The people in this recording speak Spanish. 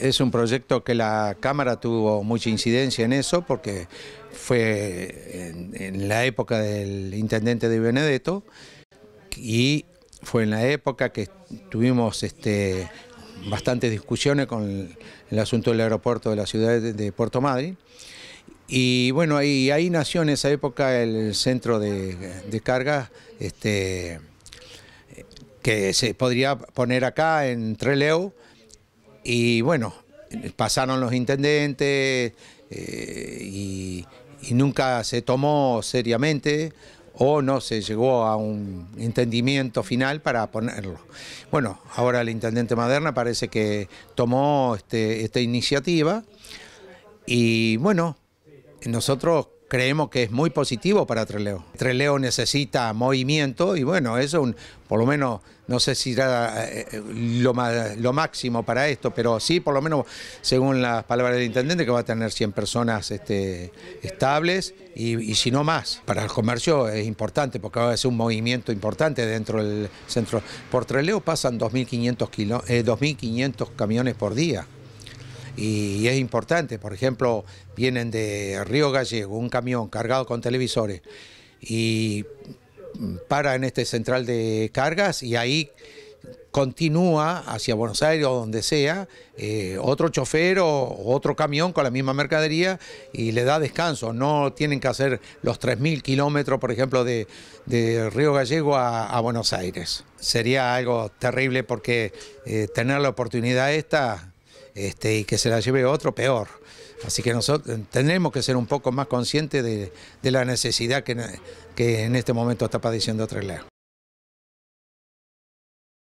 Es un proyecto que la Cámara tuvo mucha incidencia en eso porque fue en, la época del intendente de Benedetto y fue en la época que tuvimos este, bastantes discusiones con el, asunto del aeropuerto de la ciudad de, Puerto Madryn. Y bueno, ahí, nació en esa época el centro de, carga este, que se podría poner acá en Treleu, y bueno, pasaron los intendentes eh, y, nunca se tomó seriamente o no se llegó a un entendimiento final para ponerlo. Bueno, ahora el intendente Maderna parece que tomó este, esta iniciativa y bueno, nosotros creemos que es muy positivo para Treleo. Treleo necesita movimiento y bueno, eso un, por lo menos, no sé si será eh, lo, máximo para esto, pero sí, por lo menos, según las palabras del intendente, que va a tener 100 personas este, estables y, si no más. Para el comercio es importante porque va a ser un movimiento importante dentro del centro. Por Treleo pasan 2.500 2.500 eh, camiones por día y es importante. Por ejemplo, vienen de Río Gallego un camión cargado con televisores y para en este central de cargas y ahí continúa hacia Buenos Aires o donde sea eh, otro chofer o otro camión con la misma mercadería y le da descanso. No tienen que hacer los 3.000 kilómetros, por ejemplo, de, Río Gallego a, Buenos Aires. Sería algo terrible porque eh, tener la oportunidad esta este, y que se la lleve otro peor. Así que nosotros tenemos que ser un poco más conscientes de, la necesidad que, en este momento está padeciendo ley